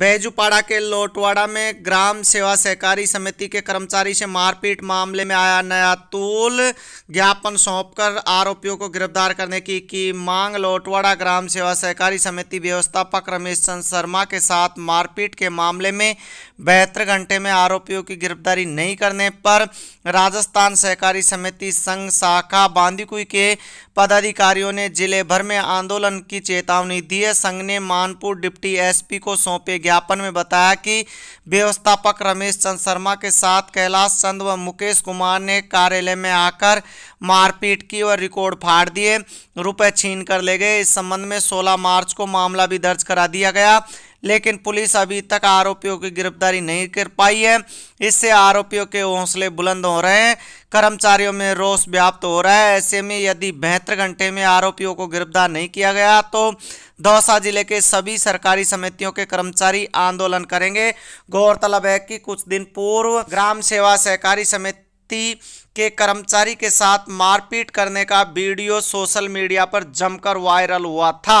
बैजूपाड़ा के लोटवाड़ा में ग्राम सेवा सहकारी समिति के कर्मचारी से मारपीट मामले में आया नया तूल ज्ञापन सौंपकर आरोपियों को गिरफ्तार करने की की मांग लोटवाड़ा ग्राम सेवा सहकारी समिति व्यवस्थापक रमेश चंद शर्मा के साथ मारपीट के मामले में बहत्तर घंटे में आरोपियों की गिरफ्तारी नहीं करने पर राजस्थान सहकारी समिति संघ शाखा बांदीकुई के पदाधिकारियों ने जिले भर में आंदोलन की चेतावनी दी है संघ ने मानपुर डिप्टी एसपी को सौंपे ज्ञापन में बताया कि व्यवस्थापक रमेश चंद शर्मा के साथ कैलाश चंद व मुकेश कुमार ने कार्यालय में आकर मारपीट की और रिकॉर्ड फाड़ दिए रुपए छीन कर ले गए इस संबंध में सोलह मार्च को मामला भी दर्ज करा दिया गया लेकिन पुलिस अभी तक आरोपियों की गिरफ्तारी नहीं कर पाई है इससे आरोपियों के हौसले बुलंद हो रहे हैं कर्मचारियों में रोष व्याप्त हो रहा है ऐसे में यदि बेहतर घंटे में आरोपियों को गिरफ्तार नहीं किया गया तो दौसा जिले के सभी सरकारी समितियों के कर्मचारी आंदोलन करेंगे गौरतलब है कि कुछ दिन पूर्व ग्राम सेवा सहकारी समिति के कर्मचारी के साथ मारपीट करने का वीडियो सोशल मीडिया पर जमकर वायरल हुआ था